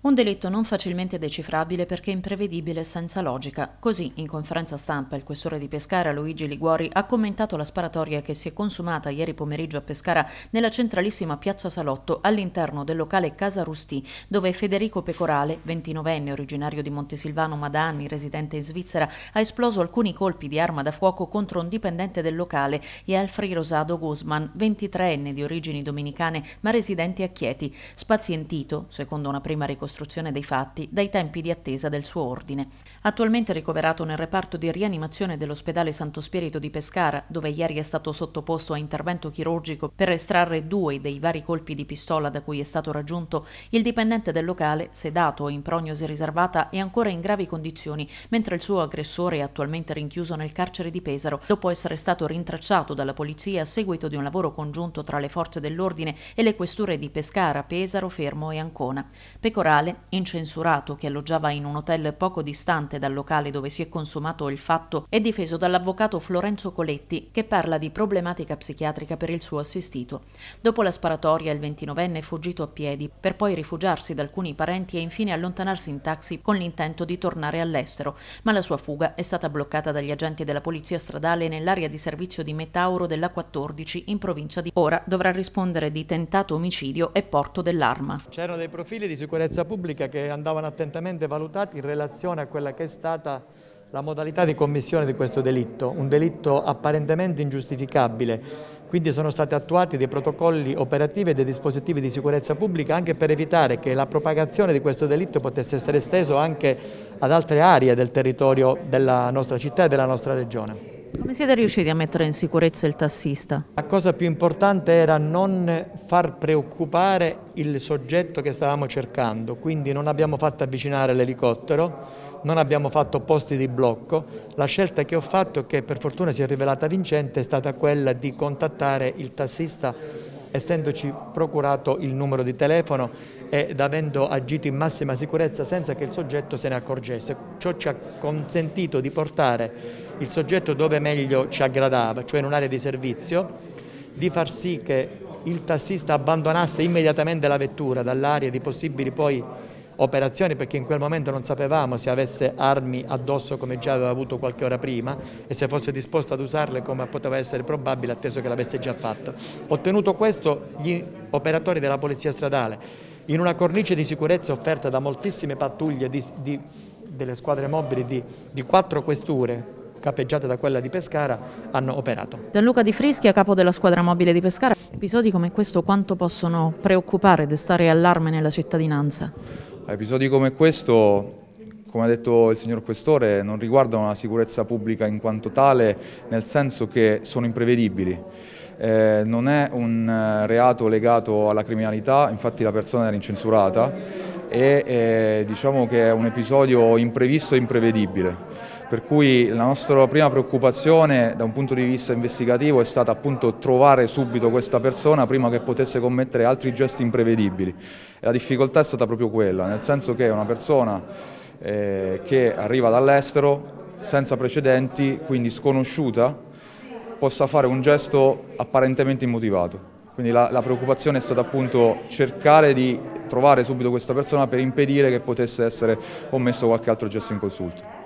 Un delitto non facilmente decifrabile perché imprevedibile e senza logica. Così, in conferenza stampa, il questore di Pescara, Luigi Liguori, ha commentato la sparatoria che si è consumata ieri pomeriggio a Pescara nella centralissima piazza Salotto all'interno del locale Casa Rustì, dove Federico Pecorale, 29enne originario di Montesilvano ma da anni residente in Svizzera, ha esploso alcuni colpi di arma da fuoco contro un dipendente del locale e Alfred Rosado Guzman, 23enne di origini dominicane ma residente a Chieti. Spazientito, secondo una prima ricostruzione, ricostruzione dei fatti dai tempi di attesa del suo ordine. Attualmente ricoverato nel reparto di rianimazione dell'ospedale Santo Spirito di Pescara, dove ieri è stato sottoposto a intervento chirurgico per estrarre due dei vari colpi di pistola da cui è stato raggiunto, il dipendente del locale, sedato o in prognosi riservata, è ancora in gravi condizioni, mentre il suo aggressore è attualmente rinchiuso nel carcere di Pesaro, dopo essere stato rintracciato dalla polizia a seguito di un lavoro congiunto tra le forze dell'ordine e le questure di Pescara, Pesaro, Fermo e Ancona. Pecora locale, incensurato che alloggiava in un hotel poco distante dal locale dove si è consumato il fatto, è difeso dall'avvocato Florenzo Coletti che parla di problematica psichiatrica per il suo assistito. Dopo la sparatoria il 29enne è fuggito a piedi per poi rifugiarsi da alcuni parenti e infine allontanarsi in taxi con l'intento di tornare all'estero, ma la sua fuga è stata bloccata dagli agenti della polizia stradale nell'area di servizio di Metauro della 14 in provincia di Ora dovrà rispondere di tentato omicidio e porto dell'arma. C'erano dei profili di sicurezza pubblica che andavano attentamente valutati in relazione a quella che è stata la modalità di commissione di questo delitto, un delitto apparentemente ingiustificabile. Quindi sono stati attuati dei protocolli operativi e dei dispositivi di sicurezza pubblica anche per evitare che la propagazione di questo delitto potesse essere esteso anche ad altre aree del territorio della nostra città e della nostra regione. Come siete riusciti a mettere in sicurezza il tassista? La cosa più importante era non far preoccupare il soggetto che stavamo cercando, quindi non abbiamo fatto avvicinare l'elicottero, non abbiamo fatto posti di blocco. La scelta che ho fatto, che per fortuna si è rivelata vincente, è stata quella di contattare il tassista essendoci procurato il numero di telefono ed avendo agito in massima sicurezza senza che il soggetto se ne accorgesse. Ciò ci ha consentito di portare il soggetto dove meglio ci aggradava, cioè in un'area di servizio, di far sì che il tassista abbandonasse immediatamente la vettura dall'area di possibili poi operazioni perché in quel momento non sapevamo se avesse armi addosso come già aveva avuto qualche ora prima e se fosse disposto ad usarle come poteva essere probabile atteso che l'avesse già fatto. Ottenuto questo gli operatori della polizia stradale in una cornice di sicurezza offerta da moltissime pattuglie di, di, delle squadre mobili di, di quattro questure capeggiate da quella di Pescara, hanno operato. Gianluca Di Frischia, capo della squadra mobile di Pescara, episodi come questo quanto possono preoccupare, e destare allarme nella cittadinanza? Episodi come questo come ha detto il signor Questore, non riguardano la sicurezza pubblica in quanto tale, nel senso che sono imprevedibili. Eh, non è un eh, reato legato alla criminalità, infatti la persona era incensurata e eh, diciamo che è un episodio imprevisto e imprevedibile per cui la nostra prima preoccupazione da un punto di vista investigativo è stata appunto trovare subito questa persona prima che potesse commettere altri gesti imprevedibili. E la difficoltà è stata proprio quella, nel senso che è una persona eh, che arriva dall'estero senza precedenti, quindi sconosciuta, possa fare un gesto apparentemente immotivato. Quindi la, la, preoccupazione è stata appunto cercare di trovare subito questa persona per impedire che potesse essere commesso qualche altro gesto inconsulto.